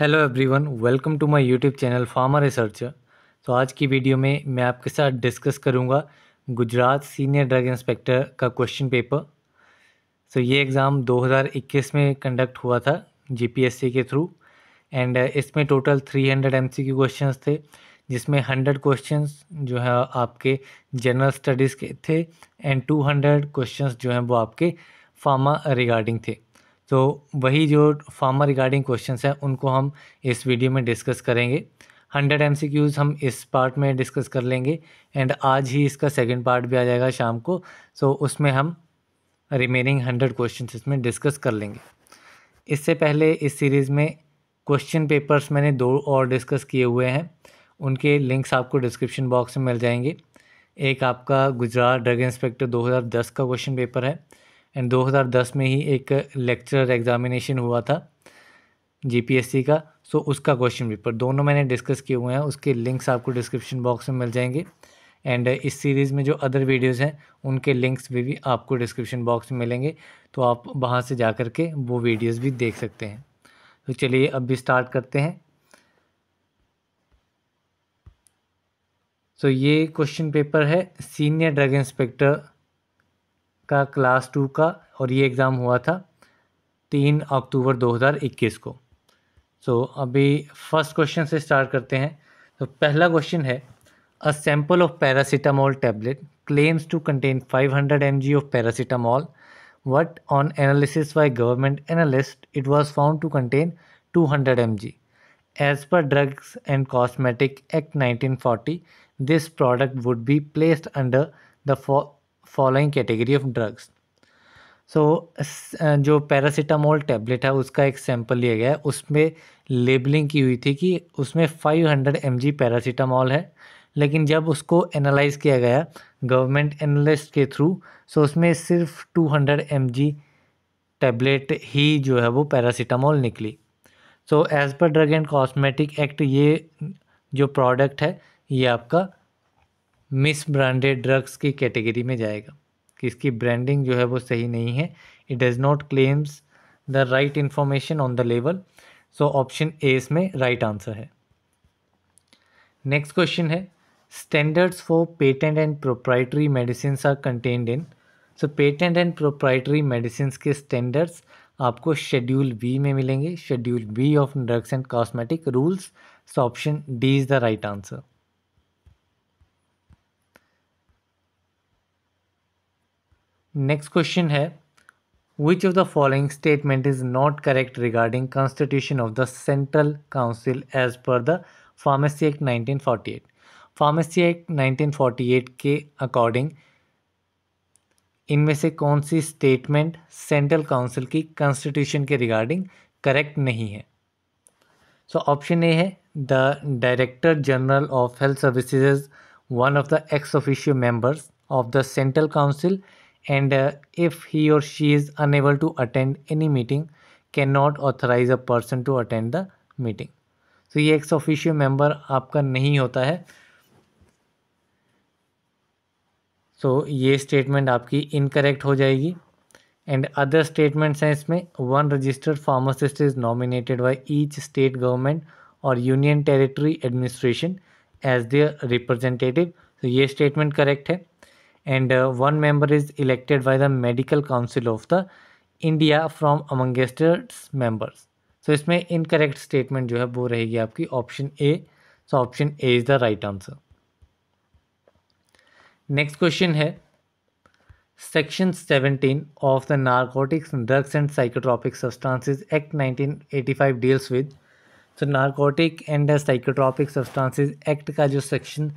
Hello everyone welcome to my YouTube channel farmer research तो आज की वीडियो में मैं आपके साथ डिस्कस करूंगा गुजरात सीनियर ड्रग इंस्पेक्टर का क्वेश्चन पेपर सो ये एग्ज़ाम 2021 में कंडक्ट हुआ था जीपीएससी के थ्रू एंड uh, इसमें टोटल 300 हंड्रेड एम क्वेश्चंस थे जिसमें 100 क्वेश्चंस जो है आपके जनरल स्टडीज़ के थे एंड 200 क्वेश्चंस जो हैं वो आपके फार्मा रिगार्डिंग थे तो वही जो फार्मा रिगार्डिंग क्वेश्चन हैं उनको हम इस वीडियो में डिस्कस करेंगे हंड्रेड एम सी क्यूज़ हम इस पार्ट में डिस्कस कर लेंगे एंड आज ही इसका सेकेंड पार्ट भी आ जाएगा शाम को सो so, उसमें हम रिमेनिंग हंड्रेड क्वेश्चन इसमें डिस्कस कर लेंगे इससे पहले इस सीरीज़ में क्वेश्चन पेपर्स मैंने दो और डिस्कस किए हुए हैं उनके लिंक्स आपको डिस्क्रिप्शन बॉक्स में मिल जाएंगे एक आपका गुजरात ड्रग इंस्पेक्टर 2010 का क्वेश्चन पेपर है एंड 2010 में ही एक लेक्चरर एग्ज़ामिनेशन हुआ था जीपीएससी का सो so, उसका क्वेश्चन पेपर दोनों मैंने डिस्कस किए हुए हैं उसके लिंक्स आपको डिस्क्रिप्शन बॉक्स में मिल जाएंगे एंड इस सीरीज़ में जो अदर वीडियोस हैं उनके लिंक्स भी, भी आपको डिस्क्रिप्शन बॉक्स में मिलेंगे तो आप वहाँ से जा कर के वो वीडियोज़ भी देख सकते हैं तो चलिए अब भी स्टार्ट करते हैं सो so, ये क्वेश्चन पेपर है सीनियर ड्रग इंस्पेक्टर का क्लास टू का और ये एग्ज़ाम हुआ था तीन अक्टूबर 2021 को सो so, अभी फर्स्ट क्वेश्चन से स्टार्ट करते हैं तो so, पहला क्वेश्चन है a sample of paracetamol tablet claims to contain 500 hundred M G of paracetamol what on analysis by government analyst it was found to contain two hundred M G as per drugs and cosmetic act nineteen forty this product would be placed under the following category of drugs so जो paracetamol tablet है उसका एक sample लिया गया है उसमें labelling की हुई थी कि उसमें 500 हंड्रेड एम जी पैरासीटामोल है लेकिन जब उसको एनालाइज किया गया गवर्नमेंट एनालिस्ट के थ्रू सो उसमें सिर्फ 200 हंड्रेड एम जी टैबलेट ही जो है वो पैरासीटामोल निकली so as per drug and cosmetic act ये जो प्रोडक्ट है ये आपका मिस ब्रांडेड ड्रग्स की कैटेगरी में जाएगा कि इसकी ब्रांडिंग जो है वो सही नहीं है it does not claims the right information on the लेवल सो ऑप्शन ए इसमें राइट आंसर है नेक्स्ट क्वेश्चन है standards for patent and proprietary medicine are contained in so patent and proprietary medicine के स्टैंडर्ड्स आपको schedule B में मिलेंगे schedule B of drugs and cosmetic rules so option D is the right answer next question है which of the following statement is not correct regarding constitution of the central council as per the pharmacy act nineteen forty eight pharmacy act nineteen forty eight के according इनमें से कौन सी statement central council की constitution के regarding correct नहीं है so option A है the director general of health services one of the ex official members of the central council and uh, if he or she is unable to attend any meeting cannot authorize a person to attend the meeting so ये ex officio member आपका नहीं होता है तो so, ये statement आपकी incorrect हो जाएगी एंड अदर स्टेटमेंट्स हैं इसमें one registered pharmacist is nominated by each state government और union territory administration as their representative तो ये स्टेटमेंट करेक्ट है and uh, one member is elected by the medical council of the India from amongst its members so इसमें incorrect statement जो है वो रहेगी आपकी option A so option A is the right answer next question है section 17 of the narcotics drugs and psychotropic substances act 1985 deals with so narcotic and psychotropic substances act का जो section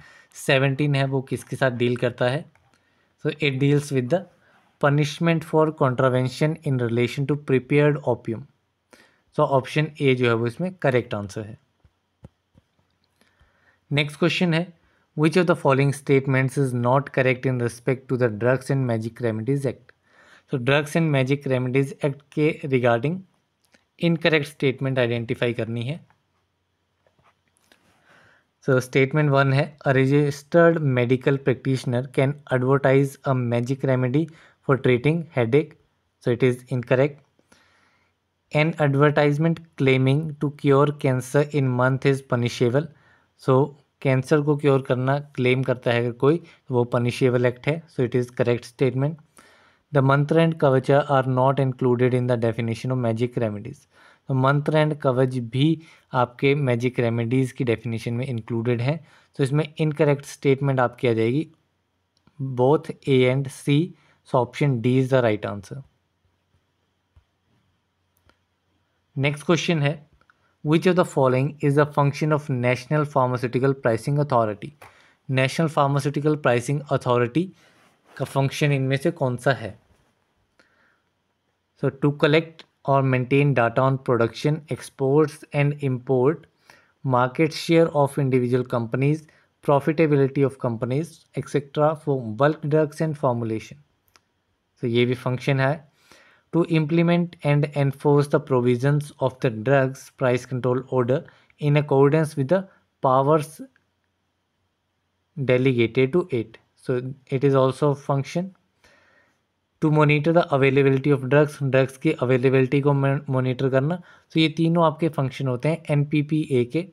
17 है वो किसके साथ डील करता है So it deals with the punishment for contravention in relation to prepared opium so option A जो है वो इसमें करेक्ट आंसर है नेक्स्ट क्वेश्चन है which of the following statements is not correct in respect to the drugs and magic remedies act so drugs and magic remedies act के regarding incorrect statement identify करनी है so statement one है a registered medical practitioner can advertise a magic remedy for treating head एक so it is incorrect an advertisement claiming to cure cancer in month is punishable so cancer को cure करना claim करता है अगर कोई तो वो punishable act है so it is correct statement the mantra and kavacha are not included in the definition of magic remedies तो मंत्र एंड कवच भी आपके मैजिक रेमेडीज़ की डेफिनेशन में इंक्लूडेड हैं तो इसमें इनकरेक्ट स्टेटमेंट आपकी आ जाएगी both A and C so option D is the right answer next question है which of the following is the function of national pharmaceutical pricing authority national pharmaceutical pricing authority का function इनमें से कौन सा है so to collect or maintain data on production, exports and import, market share of individual companies, profitability of companies, etc. for bulk drugs and formulation. So ये भी function to implement and enforce the provisions of the drugs price control order in accordance with the powers delegated to it. So it is also function to monitor the availability of drugs drugs की availability को monitor करना तो ये तीनों आपके function होते हैं N P P A के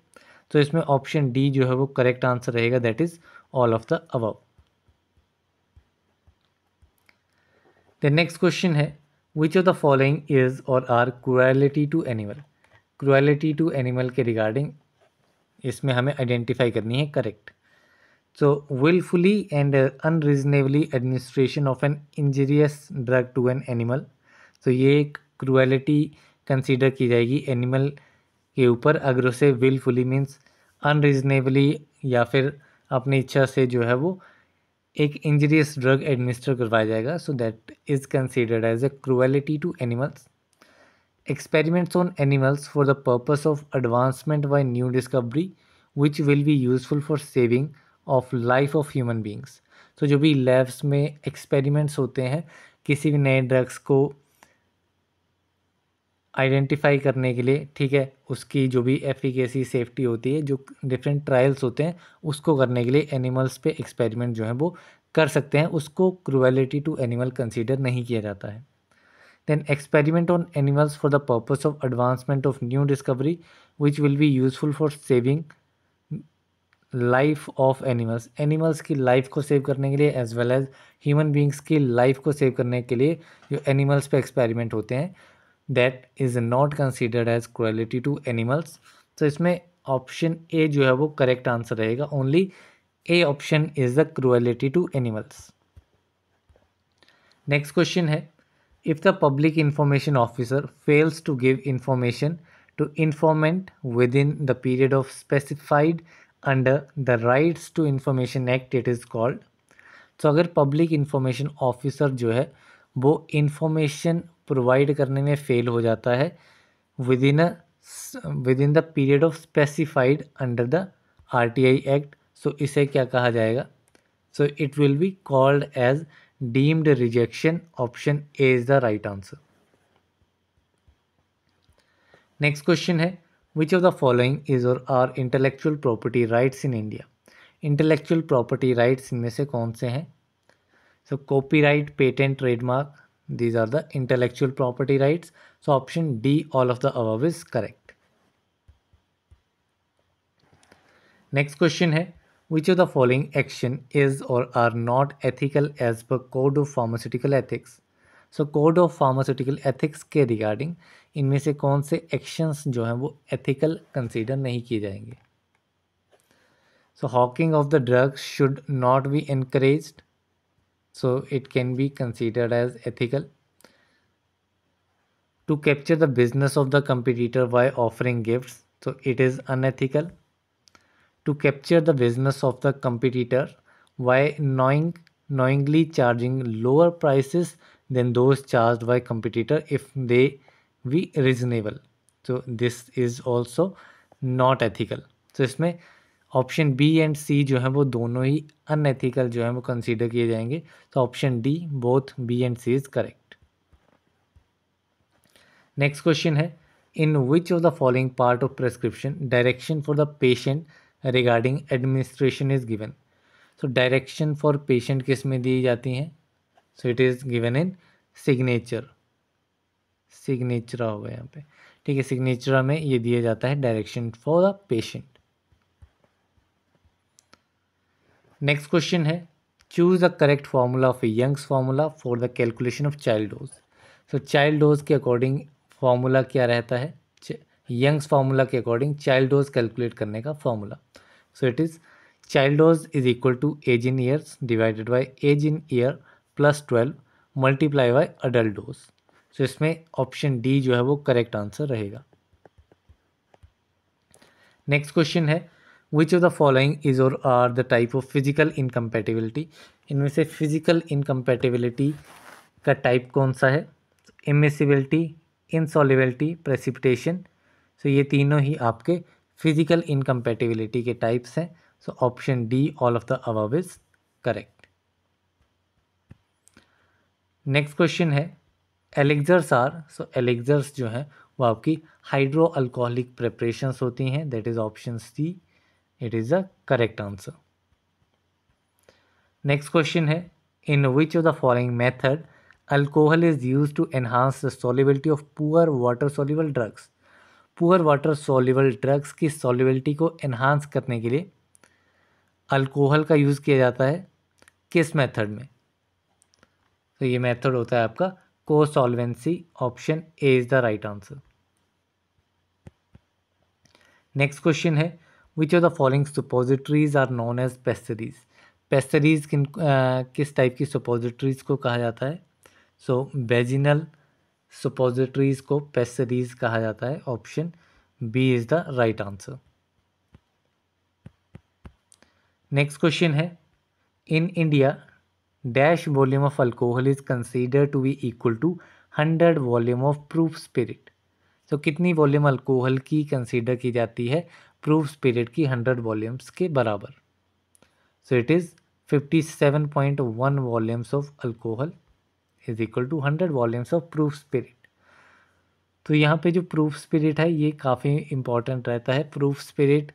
तो इसमें ऑप्शन डी जो है वो करेक्ट आंसर रहेगा that is all of the above the next question है which of the following is or are cruelty to animal cruelty to animal के रिगार्डिंग इसमें हमें आइडेंटिफाई करनी है correct So willfully and uh, unreasonably administration of an injurious drug to an animal. So ये cruelty consider की जाएगी animal के ऊपर अगर उसे विलफुली मीन्स अनरीजनेबली या फिर अपनी इच्छा से जो है वो एक इंजरियस ड्रग एडमिनिस्टर करवाया जाएगा so that is considered as a cruelty to animals experiments on animals for the purpose of advancement by new discovery which will be useful for saving of life of human beings तो जो भी labs में experiments होते हैं किसी भी नए drugs को आइडेंटिफाई करने के लिए ठीक है उसकी जो भी एफिकेसी सेफ्टी होती है जो डिफरेंट ट्रायल्स होते हैं उसको करने के लिए एनिमल्स पे एक्सपेरिमेंट जो है वो कर सकते हैं उसको क्रुएलिटी टू एनिमल कंसीडर नहीं किया जाता है then experiment on animals for the purpose of advancement of new discovery which will be useful for saving life of animals animals की लाइफ को सेव करने के लिए as well as human beings की लाइफ को सेव करने के लिए जो एनिमल्स पे एक्सपेरिमेंट होते हैं that is not considered as cruelty to animals तो इसमें ऑप्शन ए जो है वो करेक्ट आंसर रहेगा only A option is the cruelty to animals next question है if the public information officer fails to give information to informant within the period of specified under the Rights to Information Act it is called. तो अगर public information officer जो है वो information provide करने में fail हो जाता है within a within the period of specified under the R T I act so इसे क्या कहा जाएगा so it will be called as deemed rejection option A is the right answer next question है Which of the following is or are intellectual property rights in India? Intellectual property rights. इनमें से कौन से हैं so copyright patent trademark these are the intellectual property rights so option D all of the above which of the following action is or are not ethical as per code of pharmaceutical ethics so code of pharmaceutical ethics के regarding इनमें से कौन से actions जो हैं वो ethical consider नहीं किए जाएंगे so hawking of the drugs should not be encourage so it can be considered as ethical to capture the business of the competitor by offering gifts so it is unethical to capture the business of the competitor by knowing knowingly charging lower prices than those charged by competitor if they be reasonable so this is also not ethical so इसमें option B and C जो है वो दोनों ही unethical जो है वो consider किए जाएंगे तो option D both B and C is correct next question है in which of the following part of prescription direction for the patient regarding administration is given so direction for patient किस में दी जाती हैं so it is given in signature सिग्नेचरा होगा यहाँ पे ठीक है सिग्नेचरा में ये दिया जाता है direction for the patient next question है choose the correct formula of Young's formula for the calculation of child dose so child dose के अकॉर्डिंग फार्मूला क्या रहता है यंग्स फार्मूला के अकॉर्डिंग चाइल्ड डोज कैलकुलेट करने का formula so it is child dose is equal to age in years divided by age in year plus twelve multiply by adult dose so इसमें option D जो है वो correct answer रहेगा next question है which of the following is or are the type of physical incompatibility इनमें से physical incompatibility का type कौन सा है इमिसिबिलिटी इनसॉलिबिलिटी प्रेसिपिटेशन सो ये तीनों ही आपके फिजिकल इनकम्पेटिबिलिटी के टाइप्स हैं so option D all of the above is correct next question है एलेक्जर्स आर सो एलेक्जर्स जो हैं वो आपकी हाइड्रो अल्कोहलिक प्रेपरेशंस होती हैं that is option C it is the correct answer next question है in which of the following method alcohol is use to enhance the solubility of poor water soluble drugs poor water soluble drugs की solubility को enhance करने के लिए alcohol का use किया जाता है किस मेथड में तो ये मेथड होता है आपका cosolvency option A is the right answer next question है which of the following suppositories are known as pessaries pessaries किन किस टाइप की सुपोजिटरीज को कहा जाता है सो बेजिनल सुपोजिटरीज को पेस्टरीज e e कहा जाता है option B is the right answer next question है in India dash volume of alcohol is considered to be equal to 100 volume of proof spirit तो so, कितनी वॉल्यूम अल्कोहल की कंसीडर की जाती है प्रूफ स्पिरिट की हंड्रेड वॉल्यूम्स के बराबर so it is fifty seven point one volumes of alcohol is equal to hundred volumes of proof spirit तो यहाँ पे जो प्रूफ स्पिरिट है ये काफ़ी इंपॉर्टेंट रहता है प्रूफ स्पिरिट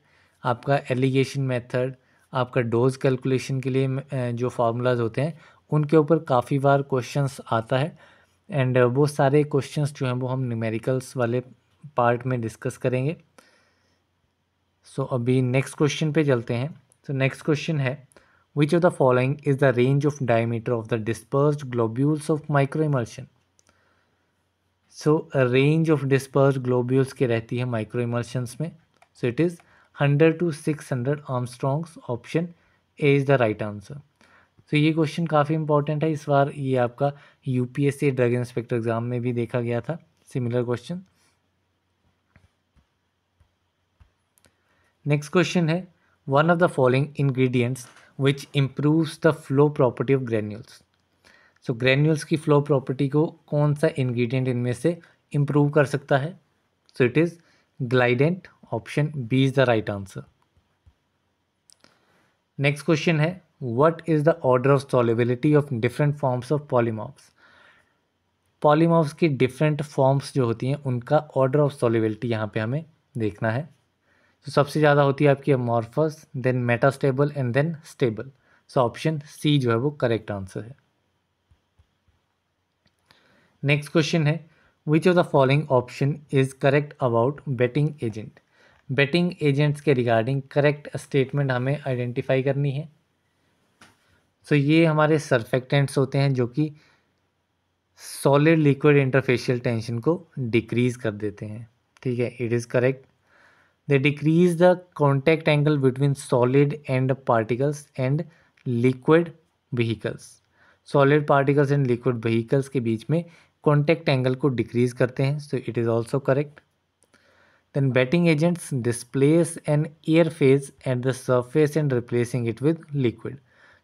आपका एलिगेशन मेथड आपका डोज़ कैलकुलेशन के लिए जो फार्मूलाज होते हैं उनके ऊपर काफ़ी बार क्वेश्चंस आता है एंड वो सारे क्वेश्चंस जो हैं वो हम न्यूमेरिकल्स वाले पार्ट में डिस्कस करेंगे सो so, अभी नेक्स्ट क्वेश्चन पे चलते हैं सो नेक्स्ट क्वेश्चन है which of the following is the range of diameter of the disperse globules of micro emulsion so range of disperse globules की रहती है माइक्रो इमल्शंस में so it is hundred to six hundred angstroms option A is the right answer तो ये question काफ़ी important है इस बार ये आपका यूपीएससी ड्रग इंस्पेक्टर एग्ज़ाम में भी देखा गया था सिमिलर क्वेश्चन नेक्स्ट क्वेश्चन है one of the following ingredients which improves the flow property of granules so granules की फ्लो प्रॉपर्टी को कौन सा इंग्रेडिएंट इनमें से इम्प्रूव कर सकता है so it is glidant option B is the right answer next question है what is the order of solubility of different forms of polymorphs polymorphs की डिफरेंट फॉर्म्स जो होती हैं उनका ऑर्डर ऑफ सॉलेबिलिटी यहाँ पे हमें देखना है तो सबसे ज़्यादा होती है आपकी amorphous then metastable and then stable so option C जो है वो करेक्ट आंसर है नेक्स्ट क्वेश्चन है which of the following option is correct about wetting agent wetting agents के रिगार्डिंग करेक्ट स्टेटमेंट हमें आइडेंटिफाई करनी है सो so, ये हमारे सरफेक्टेंट्स होते हैं जो कि सॉलिड लिक्विड इंटरफेशियल टेंशन को डिक्रीज कर देते हैं ठीक है it is correct they decrease the contact angle between solid and particles and liquid vehicles solid particles and liquid vehicles के बीच में कॉन्टैक्ट एंगल को डिक्रीज करते हैं so it is also correct Then wetting agents displace an air phase at the surface and replacing it with liquid.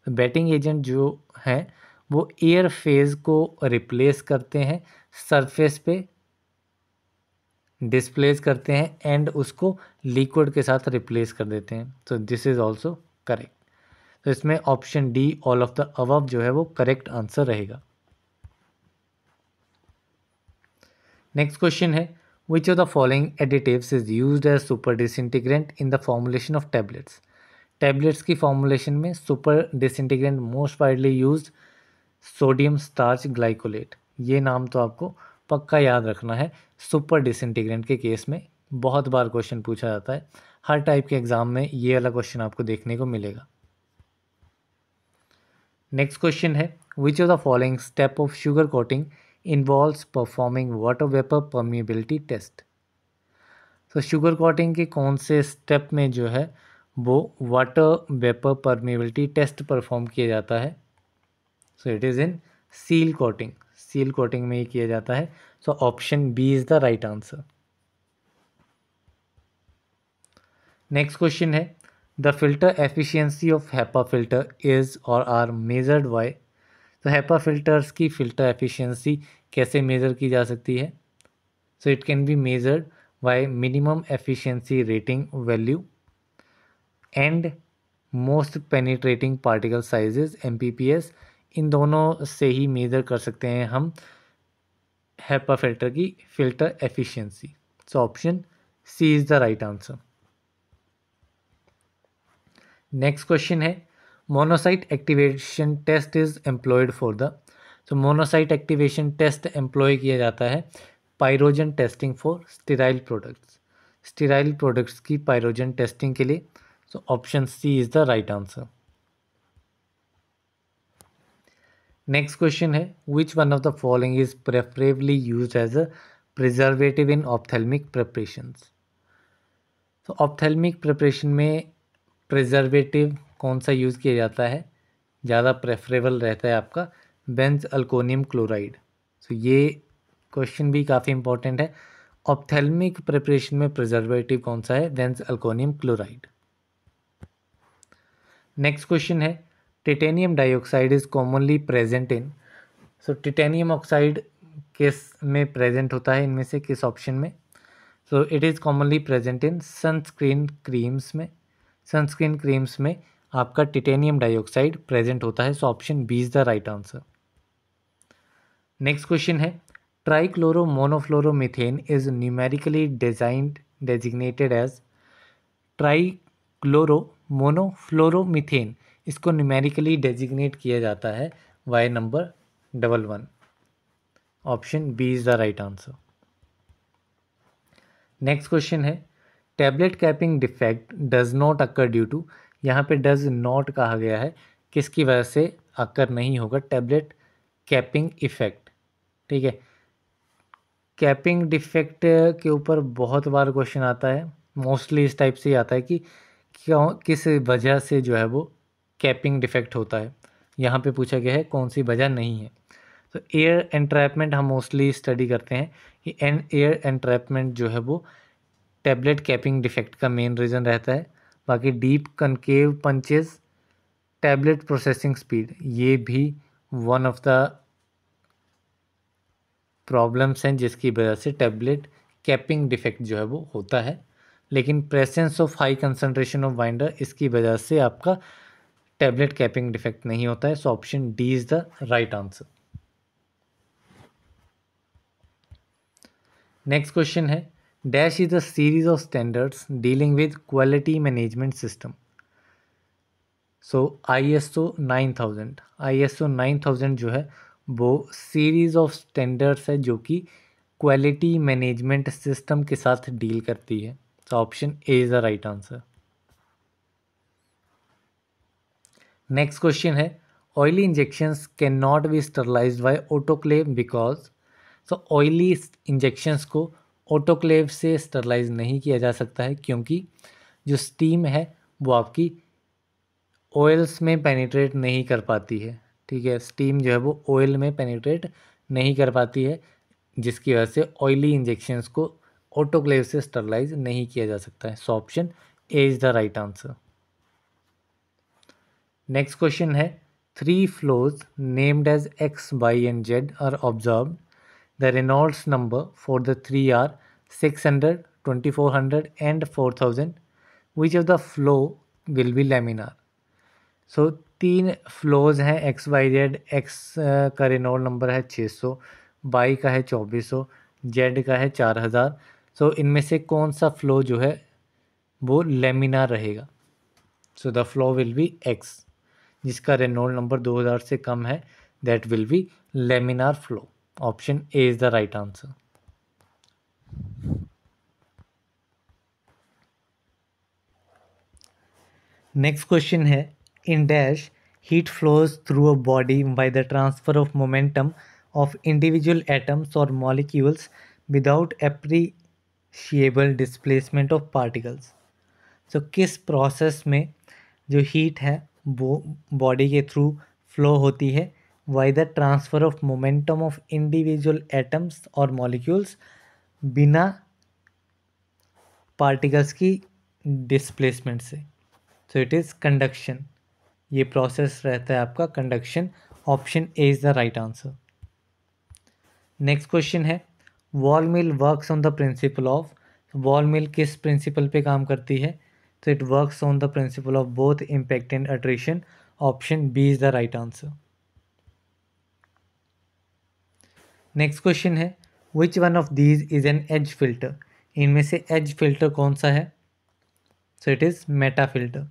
तो wetting agent जो हैं वो एयर फेज को रिप्लेस करते हैं सरफेस पे डिस्प्लेस करते हैं एंड उसको लिक्विड के साथ रिप्लेस कर देते हैं तो दिस इज़ ऑल्सो करेक्ट तो इसमें option D all of the above जो है वो करेक्ट आंसर रहेगा नेक्स्ट क्वेश्चन है Which of the following additives is used as super disintegrant in the formulation of tablets tablets की फॉर्मुलेशन में super disintegrant most widely use sodium starch glycolate ये नाम तो आपको पक्का याद रखना है सुपर डिसइंटीग्रेंट के केस में बहुत बार क्वेश्चन पूछा जाता है हर टाइप के एग्ज़ाम में ये वाला क्वेश्चन आपको देखने को मिलेगा नेक्स्ट क्वेश्चन है which of the following step of sugar coating involves performing water vapor permeability test तो शुगर कॉटिंग के कौन से स्टेप में जो है वो water vapor permeability test perform किया जाता है so it is in seal coating seal coating में ही किया जाता है so option B is the right answer next question है the filter efficiency of HEPA filter is or are measured by तो हैप्पा फिल्टर्स की फ़िल्टर एफिशिएंसी कैसे measure की जा सकती है so it can be measured by minimum efficiency rating value and most penetrating particle sizes M इन दोनों से ही मेज़र कर सकते हैं हम हैप्पा फिल्टर की filter efficiency so option C is the right answer next question है monocyte activation test is employed for the so monocyte activation test employ किया जाता है pyrogen testing for sterile products sterile products की pyrogen testing के लिए so option C is the right answer next question है which one of the following is preferably use as a preservative in ophthalmic preparations तो ophthalmic preparation में preservative कौन सा use किया जाता है ज़्यादा प्रेफरेबल रहता है आपका बेंज अल्कोनियम क्लोराइड सो ये क्वेश्चन भी काफ़ी इंपॉर्टेंट है ऑप्थेलमिक प्रिपरेशन में प्रिजर्वेटिव कौन सा है benzalkonium chloride next question है titanium dioxide is commonly present in so titanium oxide किस में प्रेजेंट होता है इनमें से किस ऑप्शन में so it is commonly present in sunscreen creams में सनस्क्रीन क्रीम्स में आपका टिटेनियम डाइऑक्साइड प्रेजेंट होता है so option B is the right answer next question है trichloromonofluoromethane is numerically designed designated as trichloromonofluoromethane इसको numerically designate किया जाता है by number double one option B is the right answer next question है tablet capping defect does not occur due to यहाँ पे does not कहा गया है किसकी वजह से अक्कर नहीं होगा टैबलेट कैपिंग इफेक्ट ठीक है कैपिंग डिफेक्ट के ऊपर बहुत बार क्वेश्चन आता है मोस्टली इस टाइप से ही आता है कि क्यों किस वजह से जो है वो कैपिंग डिफेक्ट होता है यहाँ पे पूछा गया है कौन सी वजह नहीं है तो एयर एंट्रैपमेंट हम मोस्टली स्टडी करते हैं कि एन एयर एंट्रैपमेंट जो है वो टैबलेट कैपिंग डिफेक्ट का मेन रीज़न रहता है बाकी deep concave punches tablet processing speed ये भी वन ऑफ द प्रॉब्लम्स हैं जिसकी वजह से टैबलेट कैपिंग डिफेक्ट जो है वो होता है लेकिन presence of high concentration of binder इसकी वजह से आपका टैबलेट कैपिंग डिफेक्ट नहीं होता है so option D is the right answer next question है dash is a series of standards dealing with quality management system so I S O nine thousand I S O nine thousand जो है वो series of standards है जो कि quality management system के साथ deal करती है तो option A is the right answer next question है oily injections can not be sterilize by autoclave because so oily injections को ऑटोक्लेव से स्टरलाइज नहीं किया जा सकता है क्योंकि जो स्टीम है वो आपकी ऑयल्स में पेनिट्रेट नहीं कर पाती है ठीक है स्टीम जो है वो ऑयल में पेनिट्रेट नहीं कर पाती है जिसकी वजह से ऑयली इंजेक्शंस को ऑटोक्लेव से स्टरलाइज नहीं किया जा सकता है so option A is the right answer next question है three flows named as X Y and Z are observed The Reynolds number for the three are 600, 2400 and 4000. Which of the flow will be laminar? So so, तीन flows हैं X Y Z X का Reynold number है 600 Y का है 2400 Z का है 4000 सो so, इनमें से कौन सा फ्लो जो है वो लेमिनार रहेगा so the flow will be X जिसका रेनॉल्ड नंबर 2000 से कम है that will be laminar flow option A is the right answer next question है in dash heat flows through a body by the transfer of momentum of individual atoms और molecules without appreciable displacement of particles so किस process में जो heat है वो body के through flow होती है by the transfer of momentum of individual atoms और मॉलिक्यूल्स बिना पार्टिकल्स की डिस्प्लेसमेंट से सो इट इज़ कंडक्शन ये प्रोसेस रहता है आपका conduction option A is the right answer next question है ball mill works on the principle of ball mill किस प्रिंसिपल पे काम करती है तो it works on the principle of both impact and attrition option B is the right answer next question है which one of these is an edge filter इनमें से edge filter कौन सा है so it is meta filter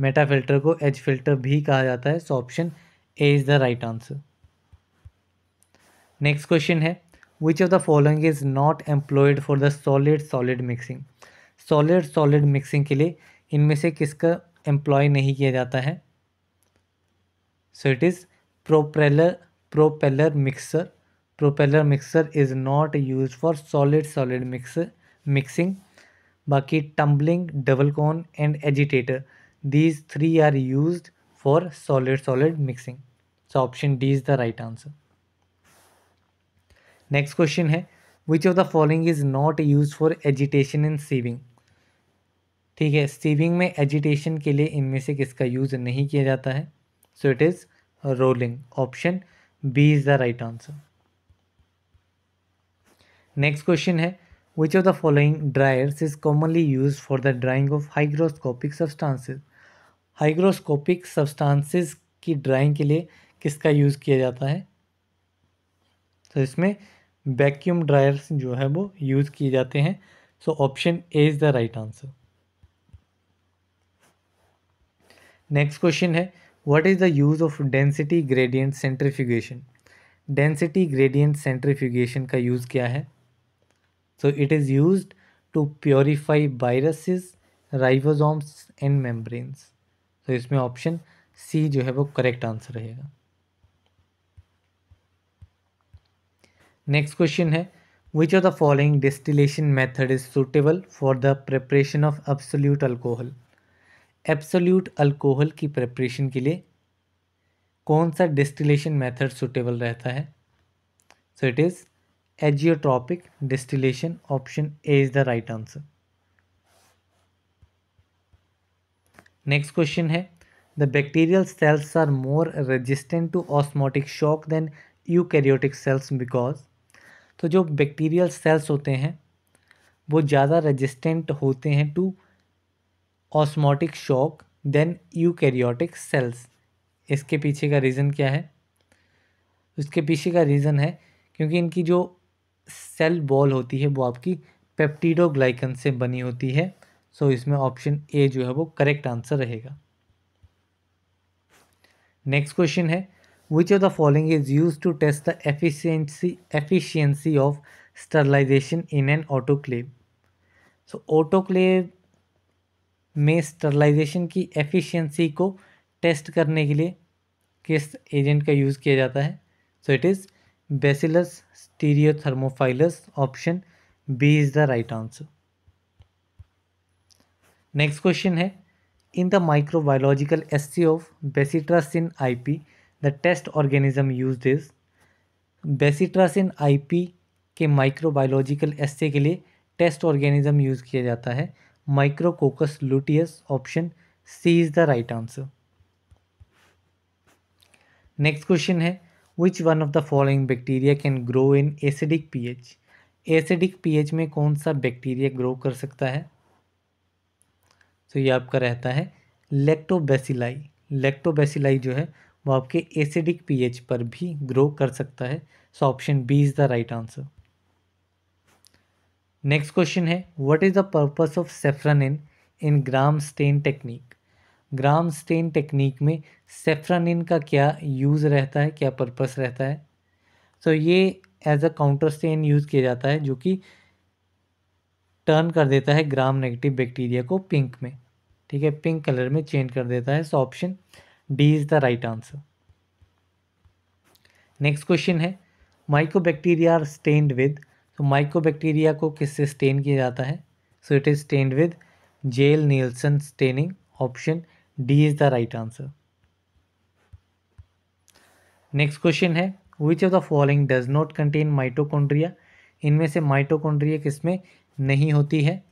meta filter को edge filter भी कहा जाता है so option A is the right answer next question है which of the following is not employed for the solid solid mixing solid solid mixing के लिए इनमें से किसका एम्प्लॉय नहीं किया जाता है so it is propeller propeller mixer propeller mixer is not use for solid solid mix mixing बाकी tumbling double cone and agitator these three are use for solid solid mixing so option D is the right answer next question है which of the following is not use for agitation in sieving ठीक है sieving में agitation के लिए इनमें से किसका use नहीं किया जाता है so it is rolling option B is the right answer next question है which of the following dryers is commonly use for the drying of hygroscopic substances hygroscopic substances की ड्राइंग के लिए किसका यूज़ किया जाता है तो इसमें वैक्यूम ड्रायर्स जो है वो यूज़ किए जाते हैं so option A is the right answer next question है what is the use of density gradient centrifugation density gradient centrifugation का यूज़ क्या है So it is used to purify viruses, ribosomes and membranes. तो so इसमें option C जो है वो correct answer रहेगा नेक्स्ट क्वेश्चन है which of the following distillation method is suitable for the preparation of absolute alcohol absolute alcohol की preparation के लिए कौन सा distillation method suitable रहता है so it is azeotropic distillation option A is the right answer next question है the bacterial cells are more resistant to osmotic shock than eukaryotic cells because तो जो बैक्टीरियल सेल्स होते हैं वो ज़्यादा resistant होते हैं to osmotic shock than eukaryotic cells इसके पीछे का रीज़न क्या है इसके पीछे का रीज़न है क्योंकि इनकी जो सेल बॉल होती है वो आपकी पेप्टिडोग्लाइकन से बनी होती है सो so, इसमें ऑप्शन ए जो है वो करेक्ट आंसर रहेगा नेक्स्ट क्वेश्चन है which of the following is use to test the efficiency efficiency of sterilization in an autoclave so autoclave में स्टरलाइजेशन की एफिशिएंसी को टेस्ट करने के लिए किस एजेंट का यूज़ किया जाता है so it is bacillus stearothermophilus option B is the right answer next question है in the microbiological assay of bacitracin P the test organism use is bacitracin P के माइक्रोबायोलॉजिकल एस के लिए test organism use किया जाता है micrococcus luteus option C is the right answer next question है which one of the following bacteria can grow in acidic pH? Acidic pH में कौन सा बैक्टीरिया ग्रो कर सकता है तो ये आपका रहता है लेक्टोबेसिलाई लेक्टोबेसिलाई जो है वो आपके एसिडिक पीएच पर भी ग्रो कर सकता है so option B is the right answer next question है what is the purpose of safranin in in Gram stain technique Gram stain technique में सेफ्रानिन का क्या यूज़ रहता है क्या पर्पस रहता है तो so, ये as a counter stain use किया जाता है जो कि टर्न कर देता है ग्राम नेगेटिव बैक्टीरिया को पिंक में ठीक है पिंक कलर में चेंज कर देता है so option D is the right answer next question है बैक्टीरिया आर स्टेन्ड विद तो बैक्टीरिया को किससे स्टेन किया जाता है so it is stained with Ziehl Neelsen staining option D is the right answer next question है which of the following does not contain mitochondria इनमें से माइटोकॉन्ड्रिया किसमें नहीं होती है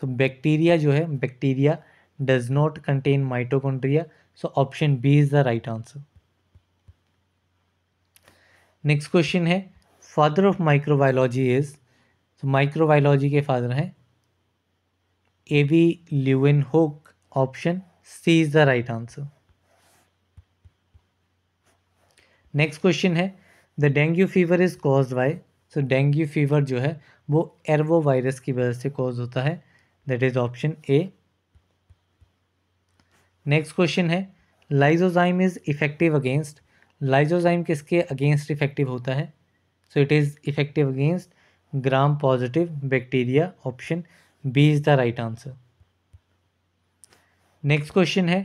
सो so, बैक्टीरिया जो है bacteria does not contain mitochondria so option B is the right answer next question है father of microbiology is microbiology के फादर हैं A V Leeuwenhoek option C is the right answer next question है the dengue fever is cause by so dengue fever जो है वो एरवो virus की वजह से कॉज होता है that is option A next question है lysozyme is effective against lysozyme किसके अगेंस्ट इफेक्टिव होता है so it is effective against Gram positive bacteria option B is the right answer next question है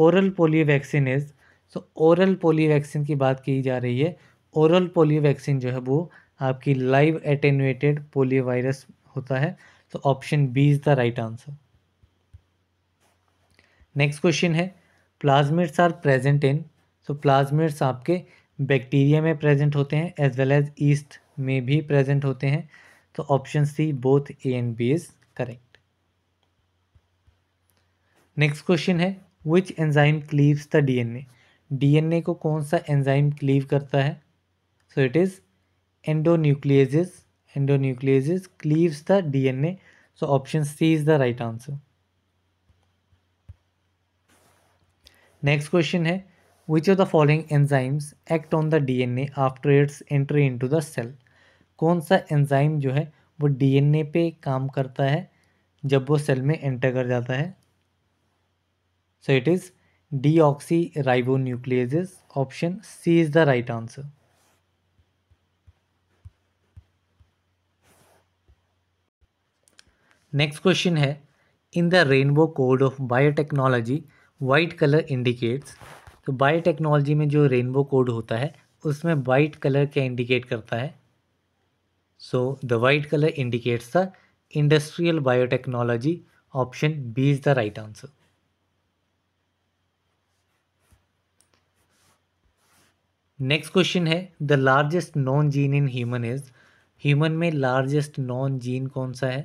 oral polio vaccine is so oral polio vaccine की बात की जा रही है ओरल पोलियो वैक्सीन जो है वो आपकी लाइव एटेनुएटेड पोलियो वायरस होता है तो option B is the right answer next question है plasmids are present in so plasmids आपके बैक्टीरिया में प्रेजेंट होते हैं एज वेल एज ईस्ट में भी प्रेजेंट होते हैं तो option C both A and B is correct next question है which enzyme cleaves the DNA DNA को कौन सा एंजाइम क्लीव करता है so it is endonucleases endonucleases cleaves the DNA so option c is the right answer next question hai which of the following enzymes act on the after after entry into the cell कौन सा enzyme जो है वो DNA पे काम करता है जब वो सेल में एंटर कर जाता है so it is deoxyribo deoxyribonucleases. Option C is the right answer next question है in the rainbow code of biotechnology white colour indicates तो बायोटेक्नोलॉजी में जो रेनबो कोड होता है उसमें वाइट कलर क्या इंडिकेट करता है so the white colour indicates the industrial biotechnology option B is the right answer next question है the largest known gene in human is human में लार्जेस्ट नॉन जीन कौन सा है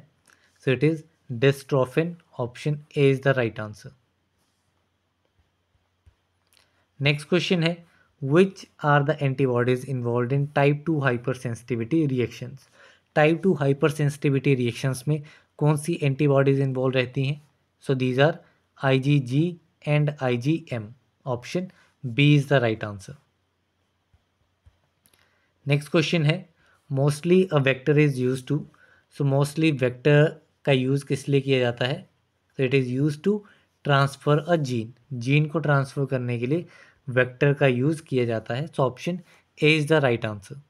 so it is dystrophin option A is the right answer next question है which are the antibodies involve in type two hypersensitivity reactions type two hypersensitivity reactions में कौन सी antibodies involve रहती हैं so these are I G G and I G M option B is the right answer next question है mostly a vector is use to so mostly vector का use किस लिए किया जाता है so it is use to transfer a gene gene को transfer करने के लिए वेक्टर का यूज़ किया जाता है so option A is the right answer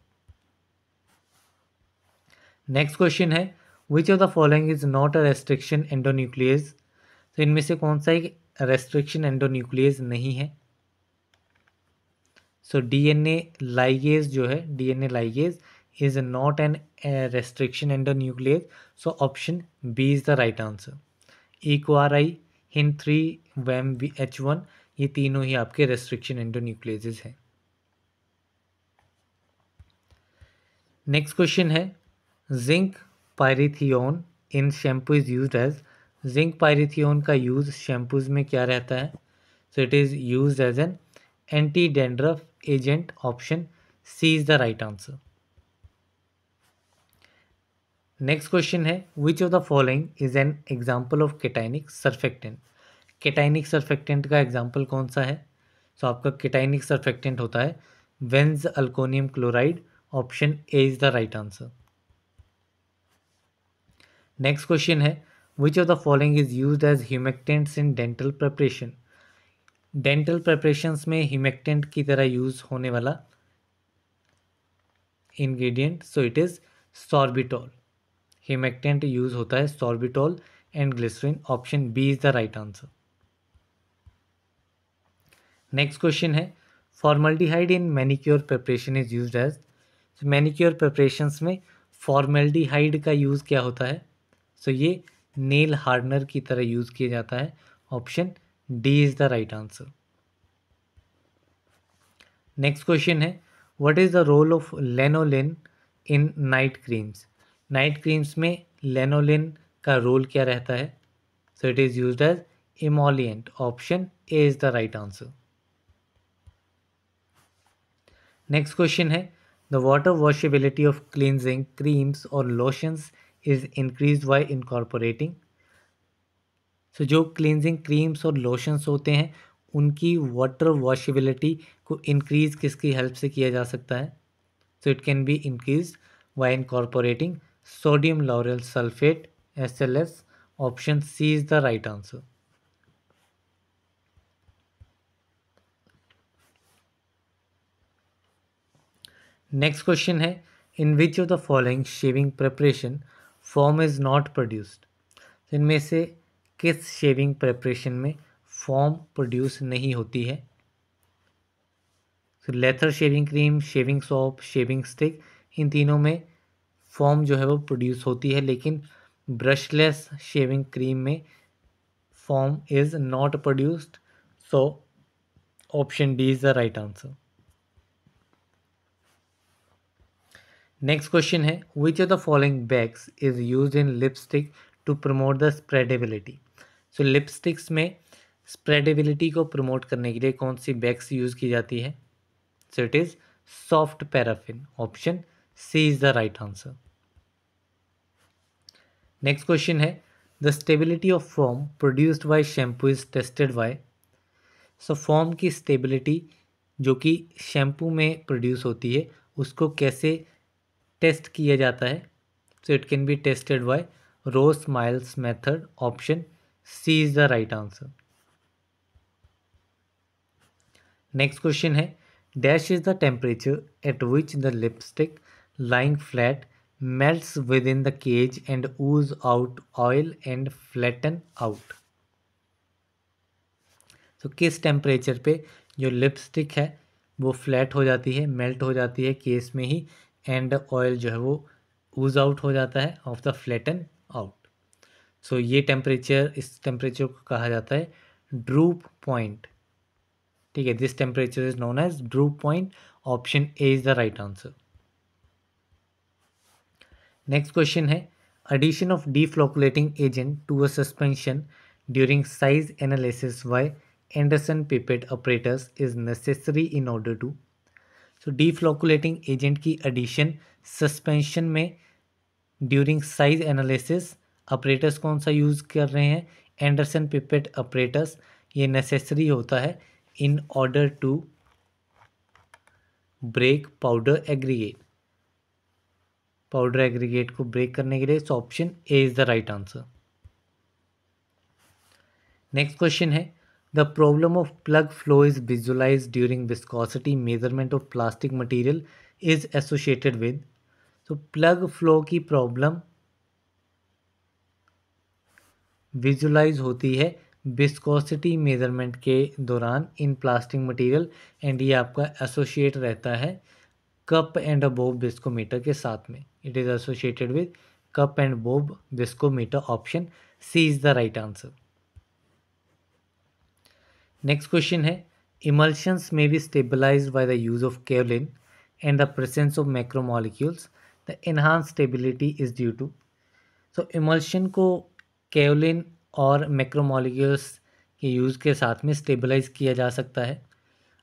next question है which of the following is not a restriction endonuclease तो इनमें से कौन सा एक रेस्ट्रिक्शन एंडोन्यूक्लियस नहीं है सो डीएनए लाइगेज जो है DNA ligase is not an restriction endonuclease so option B is the right answer E co R I इन थ्री वैम वी एच वन ये तीनों ही आपके रेस्ट्रिक्शन एंड न्यूक्लियज हैं नेक्स्ट क्वेश्चन है zinc pyrithione in shampoo is use as zinc pyrithione का use shampoos में क्या रहता है so it is use as an anti dandruff agent option C is the right answer. Next question है which of the following is an example of cationic surfactant cationic surfactant का example कौन सा है so so, आपका केटाइनिक surfactant होता है benzalkonium chloride option A is the right answer next question है which of the following is use as humectants in dental preparation dental preparations में humectant की तरह यूज़ होने वाला ingredient so it is sorbitol humectant use होता है sorbitol and glycerin option B is the right answer next question है formaldehyde in manicure preparation is use as manicure preparations में formaldehyde का यूज़ क्या होता है सो so, ये nail hardener की तरह यूज़ किया जाता है option D is the right answer next question है what is the role of lanolin in night creams night creams में लेनोलिन का रोल क्या रहता है so it is use as emollient option A is the right answer next question है the water washability of cleansing creams और lotions is increase by incorporating so जो cleansing creams और lotions होते हैं उनकी वाटर वॉशबिलिटी को इंक्रीज़ किसकी help से किया जा सकता है so it can be increase by incorporating sodium lauryl sulphate S L S option C is the right answer next question है in which of the following shaving preparation foam is not produced इनमें से किस shaving preparation में foam produce नहीं होती है lather shaving cream shaving soap shaving stick इन तीनों में फॉर्म जो है वो प्रोड्यूस होती है लेकिन ब्रशलेस शेविंग क्रीम में foam is not produced so option D is the right answer next question है which of the following bags is use in lipstick to promote the spreadability so lipsticks में spreadability को promote करने के लिए कौन सी bags use की जाती है so it is soft paraffin option C is the right answer next question है the stability of foam produced by shampoo is tested by so foam की स्टेबिलिटी जो कि शैम्पू में प्रोड्यूस होती है उसको कैसे टेस्ट किया जाता है so it can be tested by Ross Miles method option C is the right answer next question है dash is the temperature at which the lipstick lying flat melt within the case and ooze out oil and flatten out तो किस temperature पे जो lipstick है वो flat हो जाती है मेल्ट हो जाती है केस में ही एंड ऑयल जो है वो ऊज आउट हो जाता है of the flatten out so ये टेम्परेचर इस टेम्परेचर को कहा जाता है ड्रूप पॉइंट ठीक है this temperature is known as drop point option A is the right answer next question है addition of deflocculating agent to a suspension during size analysis by Anderson pipette operators is necessary in order to so deflocculating agent की addition suspension में during size analysis operators कौन सा यूज़ कर रहे हैं Anderson pipette operators ये necessary होता है in order to break powder aggregate powder aggregate को ब्रेक करने के लिए so option A is the right answer next question है the problem of plug flow is visualise during viscosity measurement of plastic material is associated with तो plug flow की problem visualise होती है viscosity measurement के दौरान इन plastic material and ये आपका associate रहता है कप एंड अबोव विस्कोमीटर के साथ में it is associated with cup and bob viscometer option C is the right answer next question है emulsions में भी stabilise by the use of kaolin and the presence of micromolecules the enhance stability is due to so emulsion को kaolin और macromolecules के use के साथ में stabilise किया जा सकता है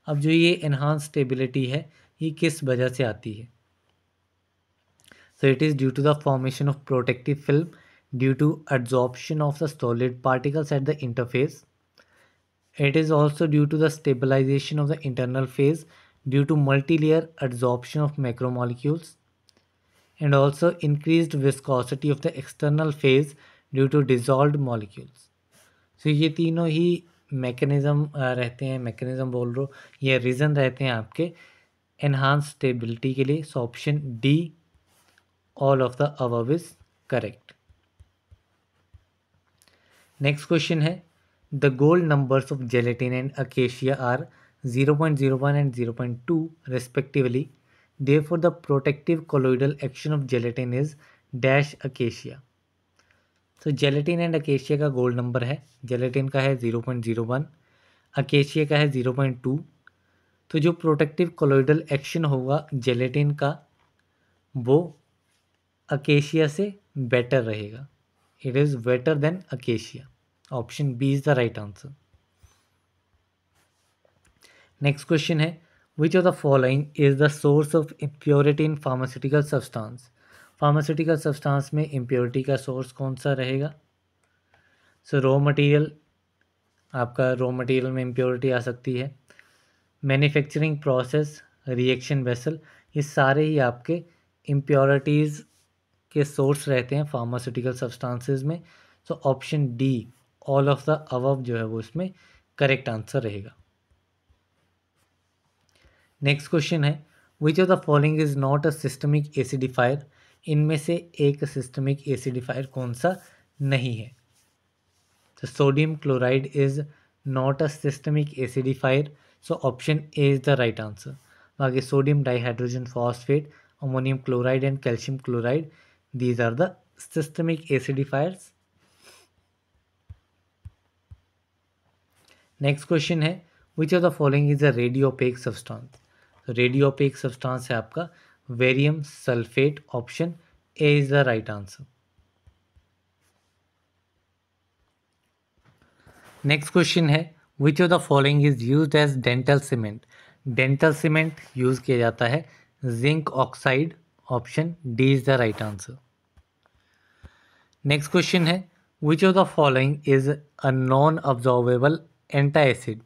अब जो ये इन्हांस स्टेबिलिटी है ये किस वजह से आती है so it is due to the formation of protective film due to adsorption of the solid particles at the interface it is also due to the stabilisation of the internal phase due to multilayer adsorption of macromolecules and also increased viscosity of the external phase due to dissolved molecules. So ये तीनों ही mechanism रहते हैं mechanism बोल रहा हूँ या reason रहते हैं आपके enhanced stability के लिए so option D all of the above is correct. Next question है the gold numbers of gelatin and acacia are 0.01 and 0.2 respectively. Therefore, the protective colloidal action of gelatin is dash acacia. तो gelatin and acacia का gold number है gelatin का है zero point zero one acacia का है zero point two तो जो protective colloidal action होगा जेलेटिन का वो अकेशिया से बेटर रहेगा it is better than acacia option B is the right answer next question है which of the following is the source of impurity in pharmaceutical substance pharmaceutical substance में impurity का source कौन सा रहेगा so raw material आपका raw material में impurity आ सकती है मैन्युफैक्चरिंग प्रोसेस रिएक्शन वेसल ये सारे ही आपके इम्प्योरिटीज़ के सोर्स रहते हैं फार्मास्यूटिकल सब्सटेंसेस में so option D all of the above जो है वो इसमें करेक्ट आंसर रहेगा नेक्स्ट क्वेश्चन है which of the following is not a systemic acidifier इनमें से एक सिस्टमिक एसिडिफायर कौन सा नहीं है तो sodium chloride is not a systemic acidifier so option A is the right answer बाकी sodium dihydrogen phosphate ammonium chloride and calcium chloride these are the systemic acidifiers next question है which of the following is a radiopaque substance तो radiopaque एक substance है आपका barium sulphate option A is the right answer next question है which of the following is use as dental cement dental cement use किया जाता है zinc oxide option D is the right answer next question है which of the following is a non absorbable antacid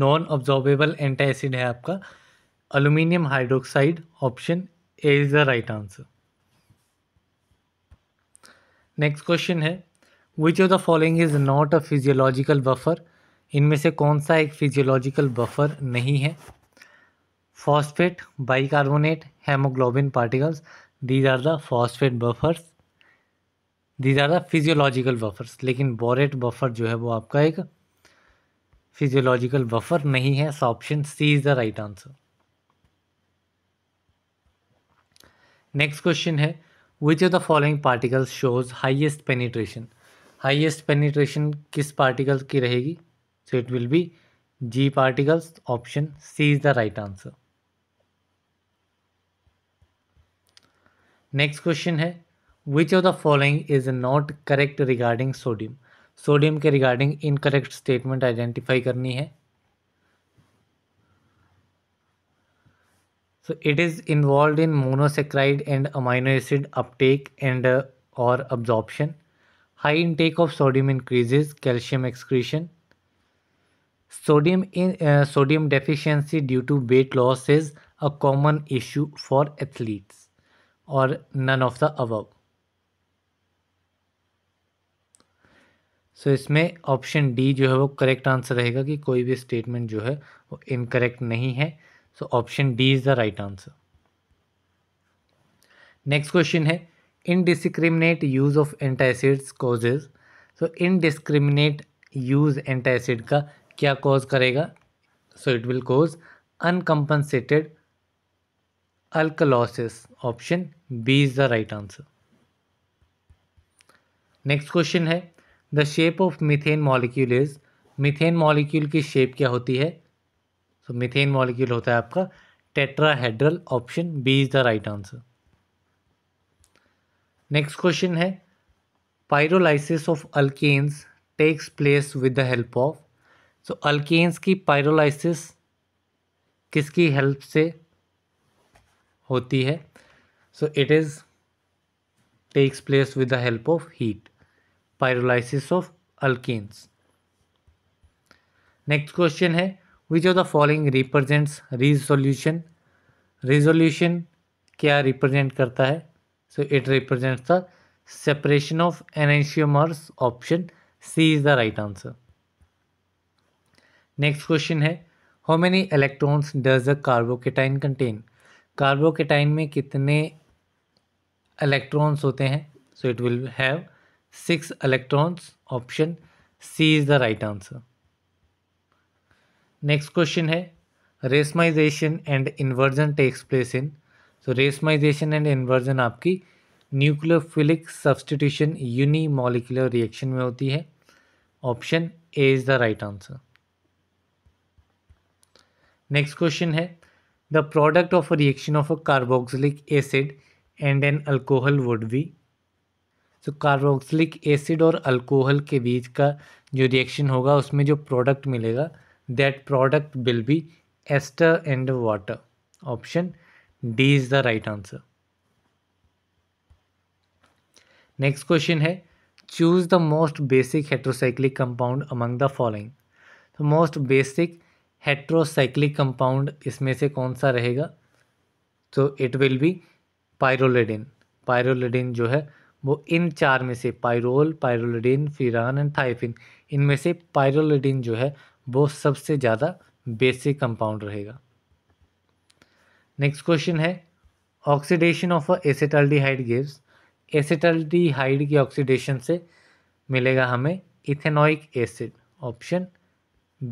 non absorbable acid है आपका aluminium hydroxide option A is the right answer next question है which of the following is not a physiological buffer इनमें से कौन सा एक physiological buffer नहीं है phosphate bicarbonate haemoglobin particles these are the phosphate buffers these are the physiological buffers लेकिन borate buffer जो है वो आपका एक फिजियोलॉजिकल बफर नहीं है so option C is the right answer next question है which of the following particles shows highest penetration highest penetration किस पार्टिकल की रहेगी so it will be G particles option C is the right answer next question है which of the following is not correct regarding sodium sodium के regarding incorrect statement identify करनी है so it is involve in monosaccharide and amino acid uptake and और absorption high intake of sodium increases calcium excretion sodium in sodium deficiency due to weight loss is a common issue for athletes और none of the above so so, इसमें option D जो है वो correct answer रहेगा कि कोई भी statement जो है वो इनकरेक्ट नहीं है so option D is the right answer next question है indiscriminate use of antacids causes so indiscriminate use antacid का क्या कॉज करेगा so it will cause uncompensated alkalosis option B is the right answer next question है the shape of methane molecule is methane molecule की shape क्या होती है so methane molecule होता है आपका tetrahedral option B is the right answer next question है pyrolysis of alkanes takes place with the help of so alkanes की pyrolysis किसकी हेल्प से होती है so it is takes place with the help of heat pyrolysis of alkanes next question है which of the following represent resolution resolution क्या represent करता है so it represent the separation of enantiomers option C is the right answer next question है how many electrons does a carbocation contain carbocation में कितने electrons होते हैं so it will have six electrons option C is the right answer next question है racemization and inversion takes place in so racemization and inversion आपकी nucleophilic substitution unimolecular reaction में होती है option A is the right answer next question है the product of a reaction of a carboxylic acid and an alcohol would be तो carboxylic acid और alcohol के बीच का जो रिएक्शन होगा उसमें जो प्रोडक्ट मिलेगा that product will be ester and water option D is the right answer next question है choose the most basic heterocyclic compound among the following तो मोस्ट बेसिक हेट्रोसाइक्लिक कंपाउंड इसमें से कौन सा रहेगा तो it will be pyrrolidine pyrrolidine जो है वो इन चार में से पायरोल पायरोलिडिन फिरान एंड थाइफिन इनमें से पायरोलिडिन जो है वो सबसे ज़्यादा बेसिक कंपाउंड रहेगा नेक्स्ट क्वेश्चन है oxidation of acetaldehyde gives acetaldehyde की ऑक्सीडेशन से मिलेगा हमें ethanoic acid option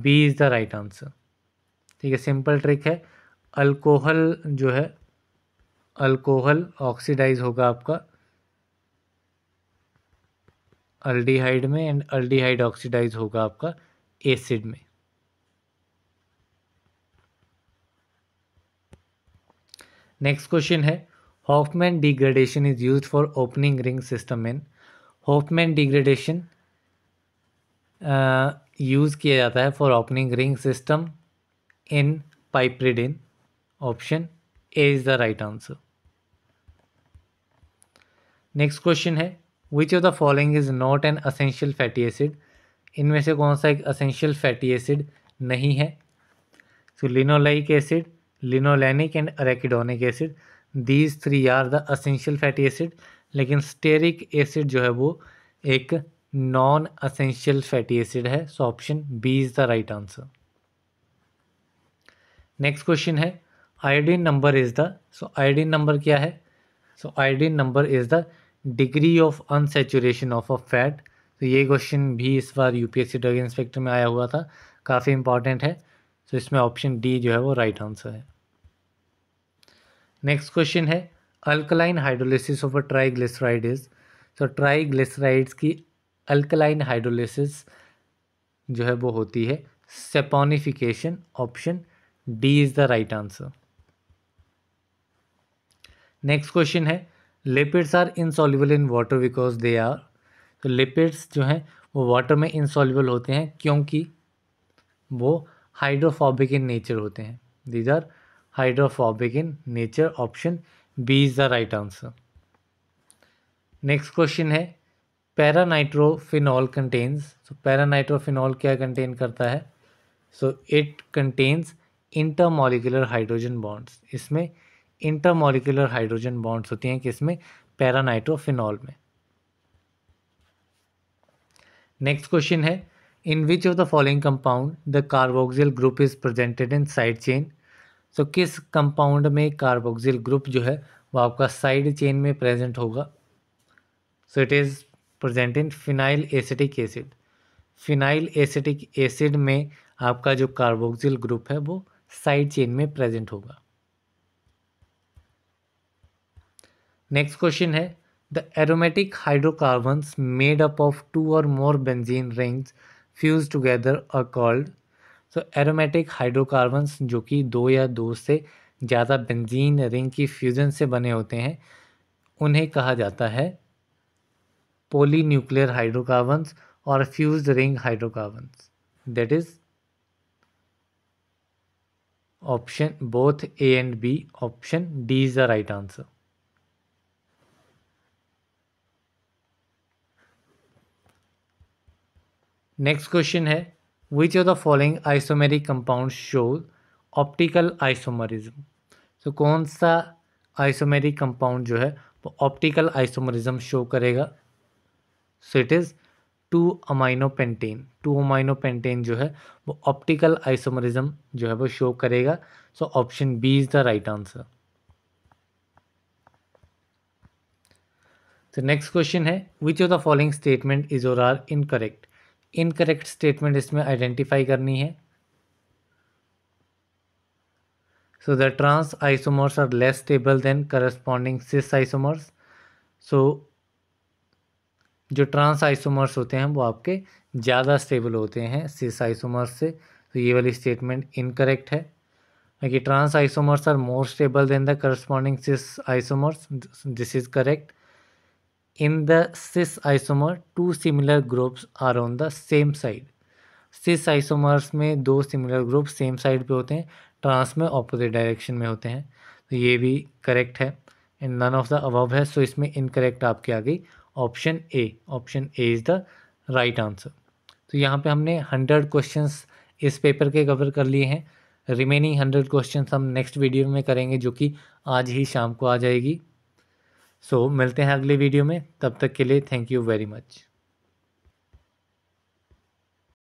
B is the right answer ठीक है सिंपल ट्रिक है अल्कोहल जो है अल्कोहल ऑक्सीडाइज होगा आपका अल्डिहाइड में एंड अल्डीहाइड ऑक्सीडाइज होगा आपका एसिड में नेक्स्ट क्वेश्चन है Hofmann degradation is use for opening ring system in Hofmann degradation use किया जाता है for opening ring system in piperidine option A is the right answer next question है which of the following is not an essential fatty acid इनमें से कौन सा एक essential fatty acid नहीं है so linoleic acid linolenic and arachidonic acid these three are the essential fatty acid लेकिन stearic acid जो है वो एक नॉन असेंशियल फैटी एसिड है so option B is the right answer next question है iodine number is the so iodine number क्या है so iodine number is the degree of unsaturation of a fat तो ये question भी इस बार UPSC drug inspector में आया हुआ था काफ़ी इंपॉर्टेंट है तो इसमें ऑप्शन डी जो है वो राइट right आंसर है नेक्स्ट क्वेश्चन है alkaline hydrolysis of a triglyceride is तो ट्राईग्लिसराइड्स की अल्कलाइन हाइड्रोलिसिस जो है वो होती है saponification option D is the right answer next question है lipids are insoluble in water because they are तो लिपिड्स जो हैं वो वाटर में इनसॉल्युबल होते हैं क्योंकि वो हाइड्रोफॉबिक इन नेचर होते हैं these are hydrophobic in nature option B is the right answer next question है पैरानाइट्रोफिनॉल कंटेन्स तो पैरानाइट्रोफिनॉल क्या कंटेन करता है so it contains intermolecular hydrogen bonds इसमें इंटरमोलिकुलर हाइड्रोजन बॉन्ड्स होती हैं किसमें पैरानाइट्रोफिनॉल में नेक्स्ट क्वेश्चन है in which of the following compound the carboxyl group is presented in side chain so किस कंपाउंड में कार्बोक्सिल ग्रुप जो है वो आपका साइड चेन में प्रेजेंट होगा so it is present in phenyl acetic acid phenyl acetic acid में आपका जो कार्बोक्सिल ग्रुप है वो साइड चेन में प्रेजेंट होगा नेक्स्ट क्वेश्चन है the aromatic hydrocarbons made up of two or more benzene rings fused together are called so aromatic hydrocarbons जो कि दो या दो से ज़्यादा बेंजीन रिंग की फ्यूज़न से बने होते हैं उन्हें कहा जाता है पोली न्यूक्लियर हाइड्रोकार्बन्स और fused ring hydrocarbons that is option both A and B option D is the right answer next question है which of the following isomeric compound shows optical isomerism तो कौन सा आइसोमेरिक कंपाउंड जो है वो optical isomerism show करेगा so it is two amino pentane two amino pentane जो है वो ऑप्टिकल आइसोमरिज्म जो है वो शो करेगा so option B is the right answer तो नेक्स्ट क्वेश्चन है which of the following statement is or are incorrect incorrect statement इसमें आइडेंटिफाई करनी है so the trans isomers are less stable than corresponding cis isomers so जो trans isomers होते हैं वो आपके ज़्यादा स्टेबल होते हैं सिस आइसोमर्स से तो ये वाली स्टेटमेंट इनकरेक्ट है बाकी trans isomers are more stable than the corresponding cis isomers this is correct in the cis isomer, two similar groups are on the same side. Cis isomers में दो सिमिलर ग्रुप सेम साइड पे होते हैं trans में opposite direction में होते हैं तो ये भी करेक्ट है in none of the above है सो इसमें इनकरेक्ट आपके आ गई option A option A is the right answer तो यहाँ पे हमने हंड्रेड क्वेश्चन इस पेपर के कवर कर लिए हैं रिमेनिंग हंड्रेड क्वेश्चन हम नेक्स्ट वीडियो में करेंगे जो कि आज ही शाम को आ जाएगी सो so, मिलते हैं अगले वीडियो में तब तक के लिए थैंक यू वेरी मच